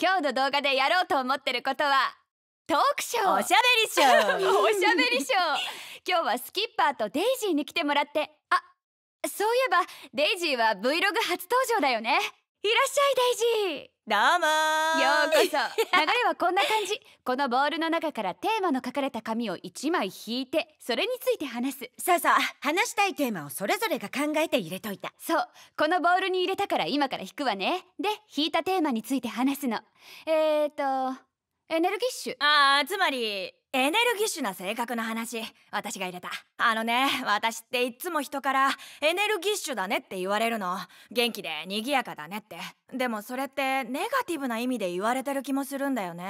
今日の動画でやろうと思ってることはトークショーおしゃべりショー おしゃべりショー今日はスキッパーとデイジーに来てもらってあそういえばデイジーは Vlog 初登場だよねいらっしゃいデイジーどうもようこそ流れはこんな感じ このボールの中からテーマの書かれた紙を1枚引いてそれについて話すそうそう話したいテーマをそれぞれが考えて入れといたそうこのボールに入れたから今から引くわねで引いたテーマについて話すのえーとエネルギッシュああつまりエネルギッシュな性格の話私が入れたあのね私っていつも人からエネルギッシュだねって言われるの元気で賑やかだねってでもそれってネガティブな意味で言われてる気もするんだよね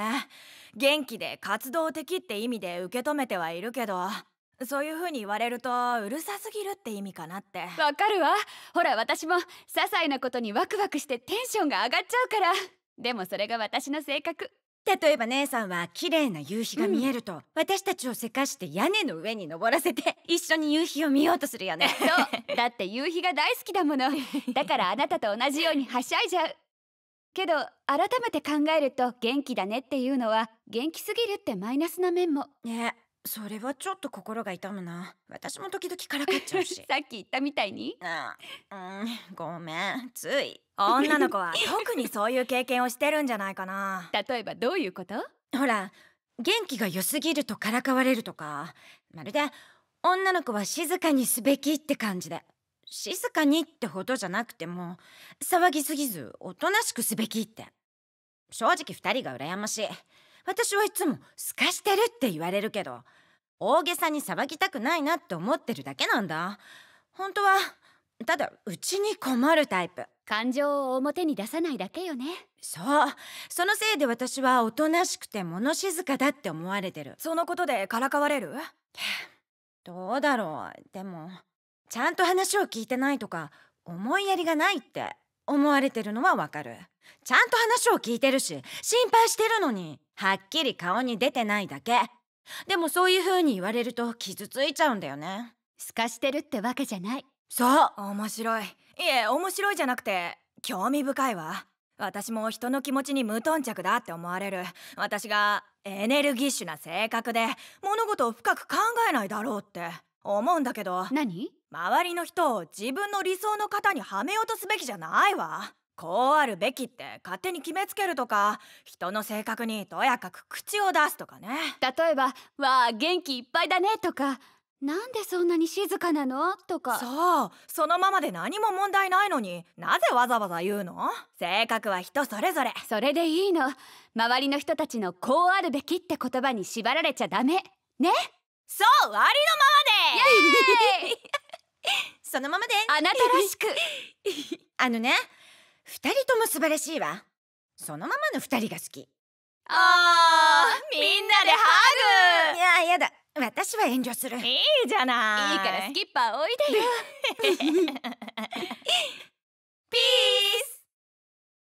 元気で活動的って意味で受け止めてはいるけどそういう風に言われるとうるさすぎるって意味かなってわかるわほら私も些細なことにワクワクしてテンションが上がっちゃうからでもそれが私の性格例えば姉さんは綺麗な夕日が見えると、うん、私たちをせかして屋根の上に登らせて 一緒に夕日を見ようとするよね そうだって夕日が大好きだもの だからあなたと同じようにはしゃいじゃうけど改めて考えると元気だねっていうのは元気すぎるってマイナスな面もねそれはちょっと心が痛むな私も時々からかっちゃうし さっき言ったみたいにうんごめんつい女の子は 特にそういう経験をしてるんじゃないかな例えばどういうことほら元気が良すぎるとからかわれるとかまるで女の子は静かにすべきって感じで静かにってほどじゃなくても騒ぎすぎずおとなしくすべきって正直2人が羨ましい私はいつもすかしてるって言われるけど大げさに騒ぎたくないなって思ってるだけなんだ本当はただうちに困るタイプ感情を表に出さないだけよねそうそのせいで私はおとなしくて物静かだって思われてるそのことでからかわれるどうだろうでもちゃんと話を聞いてないとか思いやりがないって思われてるのはわかるちゃんと話を聞いてるし心配してるのにはっきり顔に出てないだけでもそういう風に言われると傷ついちゃうんだよね透かしてるってわけじゃないそう面白いいえ面白いじゃなくて興味深いわ私も人の気持ちに無頓着だって思われる私がエネルギッシュな性格で物事を深く考えないだろうって思うんだけど何周りの人を自分の理想の型にはめようとすべきじゃないわこうあるべきって勝手に決めつけるとか人の性格にとやかく口を出すとかね例えば「わあ元気いっぱいだね」とか「なんでそんなに静かなの?」とかそうそのままで何も問題ないのになぜわざわざ言うの性格は人それぞれそれでいいの周りの人たちの「こうあるべき」って言葉に縛られちゃダメねそうありのままでイエーイ そのままであなたらしく あのね二人とも素晴らしいわそのままの二人が好きあーみんなでハグいややだ私は遠慮するいいじゃないいいからスキッパーおいでよピー